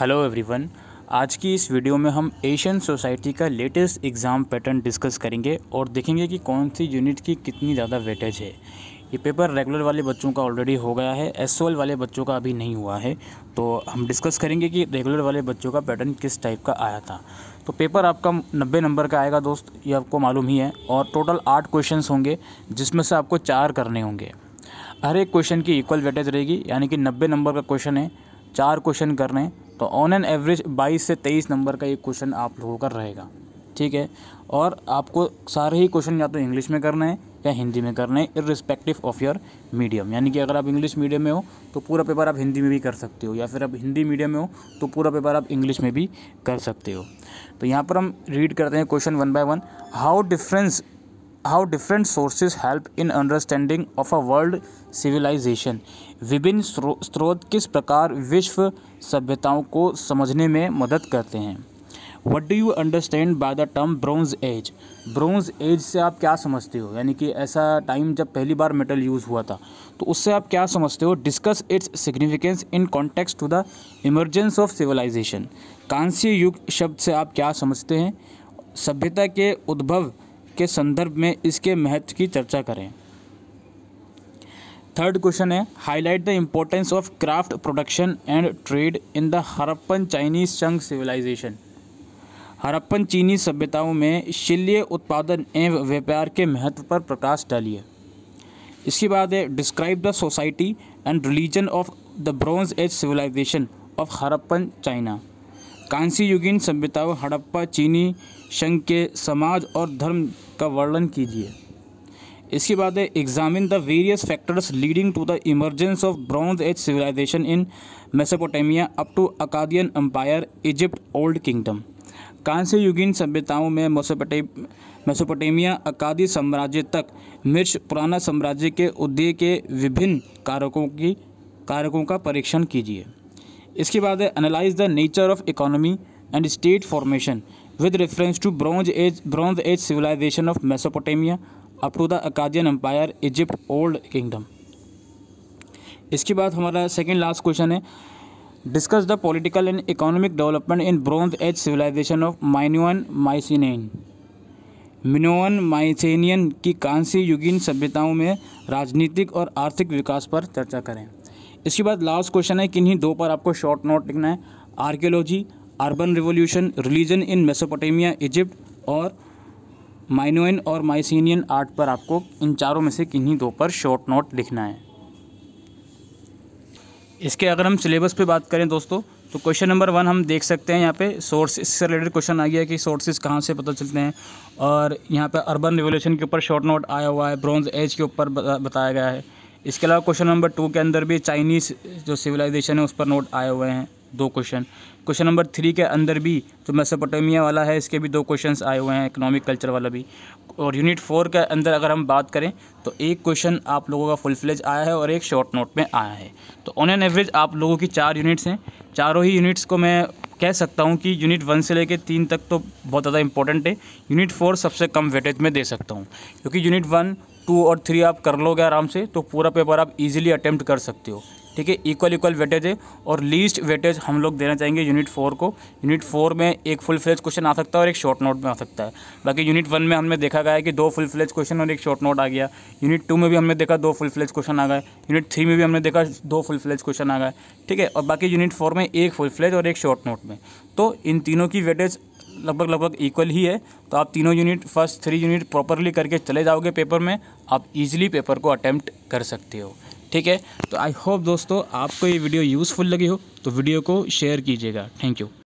hello everyone आज की इस वीडियो में हम एशियन सोसाइटी का लेटेस्ट एग्ज़ाम पैटर्न डिस्कस करेंगे और देखेंगे कि कौन सी यूनिट की कितनी ज़्यादा वेटेज है ये पेपर रेगुलर वाले बच्चों का ऑलरेडी हो गया है एस वाले बच्चों का अभी नहीं हुआ है तो हम डिस्कस करेंगे कि रेगुलर वाले बच्चों का पैटर्न किस टाइप का आया था तो पेपर आपका नब्बे नंबर का आएगा दोस्त ये आपको मालूम ही है और टोटल आठ क्वेश्चन होंगे जिसमें से आपको चार करने होंगे हर एक क्वेश्चन की इक्वल वेटेज रहेगी यानी कि नब्बे नंबर का क्वेश्चन है चार क्वेश्चन करने तो ऑन एन एवरेज 22 से 23 नंबर का ये क्वेश्चन आप लोगों का रहेगा ठीक है और आपको सारे ही क्वेश्चन या तो इंग्लिश में करना है या हिंदी में करना है इरिस्पेक्टिव ऑफ योर मीडियम यानी कि अगर आप इंग्लिश मीडियम में हो तो पूरा पेपर आप हिंदी में भी कर सकते हो या फिर आप हिंदी मीडियम में हो तो पूरा पेपर आप इंग्लिश में भी कर सकते हो तो यहाँ पर हम रीड करते हैं question one by one how difference how different sources help in understanding of a world civilization विभिन्न स्रोत किस प्रकार विश्व सभ्यताओं को समझने में मदद करते हैं what do you understand by the term bronze age bronze age से आप क्या समझते हो यानी कि ऐसा टाइम जब पहली बार मेटल यूज़ हुआ था तो उससे आप क्या समझते हो discuss its significance in context to the emergence of civilization कांस्य युग शब्द से आप क्या समझते हैं सभ्यता के उद्भव के संदर्भ में इसके महत्व की चर्चा करें थर्ड क्वेश्चन है highlight the importance of craft production and trade in the Harappan Chinese Shang civilization Harappan चीनी सभ्यताओं में शिल्य उत्पादन एवं व्यापार के महत्व पर प्रकाश डालिए इसके बाद है describe the society and religion of the bronze age civilization of Harappan China कांसी युगीन सभ्यताओं हड़प्पा चीनी शंक के समाज और धर्म का वर्णन कीजिए इसके बाद है examine the various factors leading to the emergence of bronze age civilization in Mesopotamia up to Akkadian empire Egypt old kingdom कांस्य युगीन सभ्यताओं में मेसोपोटामिया अकादी साम्राज्य तक मिर्च पुराना साम्राज्य के उदय के विभिन्न कारकों की कारकों का परीक्षण कीजिए इसके बाद है analyse the nature of economy and state formation with reference to bronze age bronze age civilization of Mesopotamia up to the Akkadian empire Egypt old kingdom इसके बाद हमारा सेकेंड लास्ट क्वेश्चन है discuss the political and economic development in bronze age civilization of Minoan Mycenaean Minoan Mycenaean की कांसी युगीन सभ्यताओं में राजनीतिक और आर्थिक विकास पर चर्चा करें इसके बाद लास्ट क्वेश्चन है किन्हीं दो पर आपको शॉर्ट नोट लिखना है archaeology urban revolution religion in Mesopotamia Egypt और माइनोइन और माइसिनियन आर्ट पर आपको इन चारों में से किन्हीं दो पर शॉर्ट नोट लिखना है इसके अगर हम सिलेबस पे बात करें दोस्तों तो क्वेश्चन नंबर वन हम देख सकते हैं यहाँ पे सोर्स इससे रिलेटेड क्वेश्चन आ गया कि सोर्सेज कहाँ से पता चलते हैं और यहाँ पे अर्बन रिवोल्यूशन के ऊपर शॉर्ट नोट आया हुआ है ब्रॉन्ज एज के ऊपर बताया गया है इसके अलावा क्वेश्चन नंबर टू के अंदर भी चाइनीज़ जो सिविलाइजेशन है उस पर नोट आए हुए हैं दो क्वेश्चन क्वेश्चन नंबर थ्री के अंदर भी जो मेसोपोटामिया वाला है इसके भी दो क्वेश्चन आए हुए हैं इकोनॉमिक कल्चर वाला भी और यूनिट फोर के अंदर अगर हम बात करें तो एक क्वेश्चन आप लोगों का फुल फ्लेज आया है और एक शॉर्ट नोट में आया है तो ऑन एन एवरेज आप लोगों की चार यूनिट्स हैं चारों ही यूनिट्स को मैं कह सकता हूँ कि यूनिट वन से लेकर तीन तक तो बहुत ज़्यादा इंपॉर्टेंट है यूनिट फोर सबसे कम वेटेज में दे सकता हूँ क्योंकि यूनिट वन टू और थ्री आप कर लोगे आराम से तो पूरा पेपर आप इजीली अटैम्प्ट कर सकते हो ठीक है इक्वल इक्वल वेटेज है और लीस्ट वेटेज हम लोग देना चाहेंगे यूनिट फोर को यूनिट फोर में एक फुल फ्लेज क्वेश्चन आ सकता है और एक शॉर्ट नोट में आ सकता है बाकी यूनिट वन में हमने देखा गया है कि दो फुल फ्लेज क्वेश्चन और एक शॉर्ट नोट आ गया यूनिट टू में भी हमने देखा दो फुल फ्लेज क्वेश्चन आ गए यूनिट थ्री में भी हमने देखा दो फुल फ्लेज क्वेश्चन आ गए ठीक है और बाकी यूनिट फोर में एक फुल फ्लेज और एक शॉर्ट नोट में तो इन तीनों की वेटेज लगभग लगभग इक्वल ही है तो आप तीनों unit first three unit properly करके चले जाओगे पेपर में आप इजीली पेपर को अटैम्प्ट कर सकते हो ठीक है तो आई होप दोस्तों आपको ये वीडियो यूज़फुल लगी हो तो वीडियो को शेयर कीजिएगा थैंक यू